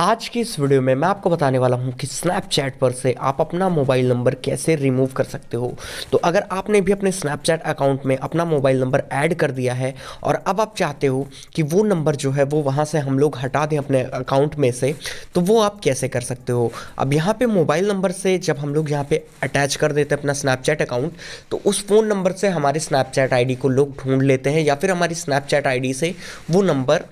आज की इस वीडियो में मैं आपको बताने वाला हूं कि स्नैपचैट पर से आप अपना मोबाइल नंबर कैसे रिमूव कर सकते हो तो अगर आपने भी अपने स्नैपचैट अकाउंट में अपना मोबाइल नंबर ऐड कर दिया है और अब आप चाहते हो कि वो नंबर जो है वो वहाँ से हम लोग हटा दें अपने अकाउंट में से तो वो आप कैसे कर सकते हो अब यहाँ पर मोबाइल नंबर से जब हम लोग यहाँ पर अटैच कर देते हैं अपना स्नैपचैट अकाउंट तो उस फ़ोन नंबर से हमारे स्नैपचैट आई को लोग ढूंढ लेते हैं या फिर हमारी स्नैपचैट आई से वो नंबर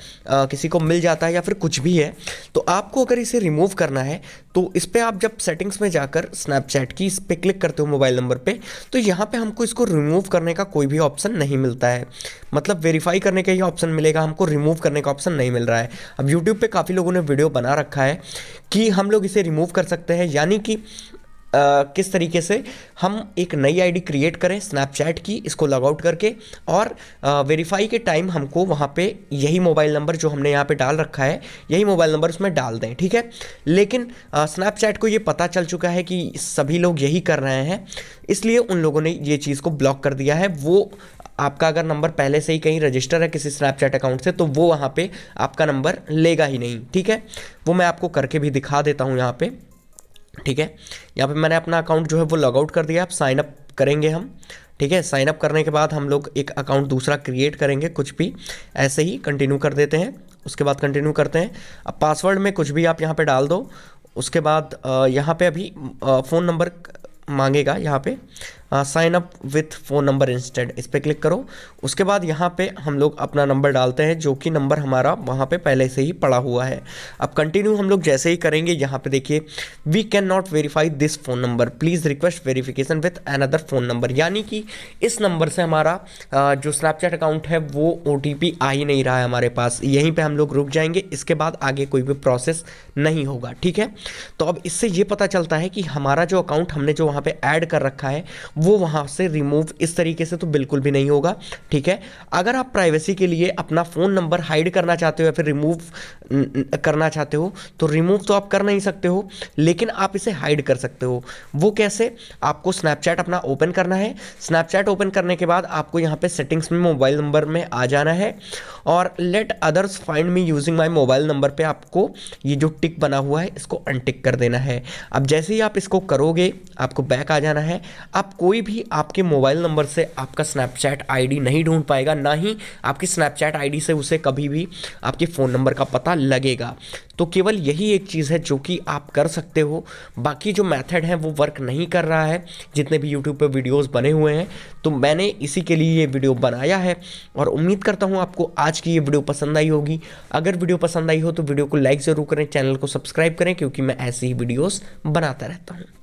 किसी को मिल जाता है या फिर कुछ भी है तो आप आपको अगर इसे रिमूव करना है तो इस पर आप जब सेटिंग्स में जाकर स्नैपचैट की इस पर क्लिक करते हो मोबाइल नंबर पर तो यहाँ पर हमको इसको रिमूव करने का कोई भी ऑप्शन नहीं मिलता है मतलब वेरीफाई करने का ही ऑप्शन मिलेगा हमको रिमूव करने का ऑप्शन नहीं मिल रहा है अब यूट्यूब पर काफ़ी लोगों ने वीडियो बना रखा है कि हम लोग इसे रिमूव कर सकते हैं यानी कि किस तरीके से हम एक नई आईडी क्रिएट करें स्नैपचैट की इसको लॉगआउट करके और वेरीफाई के टाइम हमको वहाँ पे यही मोबाइल नंबर जो हमने यहाँ पे डाल रखा है यही मोबाइल नंबर उसमें डाल दें ठीक है लेकिन स्नैपचैट को ये पता चल चुका है कि सभी लोग यही कर रहे हैं इसलिए उन लोगों ने ये चीज़ को ब्लॉक कर दिया है वो आपका अगर नंबर पहले से ही कहीं रजिस्टर है किसी स्नैपचैट अकाउंट से तो वो वहाँ पे आपका नंबर लेगा ही नहीं ठीक है वो मैं आपको करके भी दिखा देता हूँ यहाँ पे ठीक है यहाँ पे मैंने अपना अकाउंट जो है वो लॉगआउट कर दिया आप साइन अप करेंगे हम ठीक है साइन अप करने के बाद हम लोग एक अकाउंट दूसरा क्रिएट करेंगे कुछ भी ऐसे ही कंटिन्यू कर देते हैं उसके बाद कंटिन्यू करते हैं अब पासवर्ड में कुछ भी आप यहाँ पर डाल दो उसके बाद यहाँ पर अभी फ़ोन नंबर मांगेगा यहाँ पर sign up with phone number instead इस पर क्लिक करो उसके बाद यहाँ पे हम लोग अपना नंबर डालते हैं जो कि नंबर हमारा वहाँ पे पहले से ही पड़ा हुआ है अब कंटिन्यू हम लोग जैसे ही करेंगे यहाँ पे देखिए we can not verify this phone number please request verification with another phone number यानी कि इस नंबर से हमारा जो स्नैपचैट अकाउंट है वो ओ आ ही नहीं रहा है हमारे पास यहीं पर हम लोग रुक जाएंगे इसके बाद आगे कोई भी प्रोसेस नहीं होगा ठीक है तो अब इससे ये पता चलता है कि हमारा जो अकाउंट हमने जो वहाँ पर ऐड कर रखा है वो वहाँ से रिमूव इस तरीके से तो बिल्कुल भी नहीं होगा ठीक है अगर आप प्राइवेसी के लिए अपना फ़ोन नंबर हाइड करना चाहते हो या फिर रिमूव करना चाहते हो तो रिमूव तो आप कर नहीं सकते हो लेकिन आप इसे हाइड कर सकते हो वो कैसे आपको स्नैपचैट अपना ओपन करना है स्नैपचैट ओपन करने के बाद आपको यहाँ पे सेटिंग्स में मोबाइल नंबर में आ जाना है और let others find me using my mobile number पर आपको ये जो टिक बना हुआ है इसको अनटिक कर देना है अब जैसे ही आप इसको करोगे आपको बैक आ जाना है आप कोई भी आपके मोबाइल नंबर से आपका स्नैपचैट आईडी नहीं ढूंढ पाएगा ना ही आपकी स्नैपचैट आईडी से उसे कभी भी आपके फ़ोन नंबर का पता लगेगा तो केवल यही एक चीज़ है जो कि आप कर सकते हो बाकी जो मेथड है वो वर्क नहीं कर रहा है जितने भी यूट्यूब पे वीडियोस बने हुए हैं तो मैंने इसी के लिए ये वीडियो बनाया है और उम्मीद करता हूँ आपको आज की ये वीडियो पसंद आई होगी अगर वीडियो पसंद आई हो तो वीडियो को लाइक ज़रूर करें चैनल को सब्सक्राइब करें क्योंकि मैं ऐसी ही वीडियोज़ बनाता रहता हूँ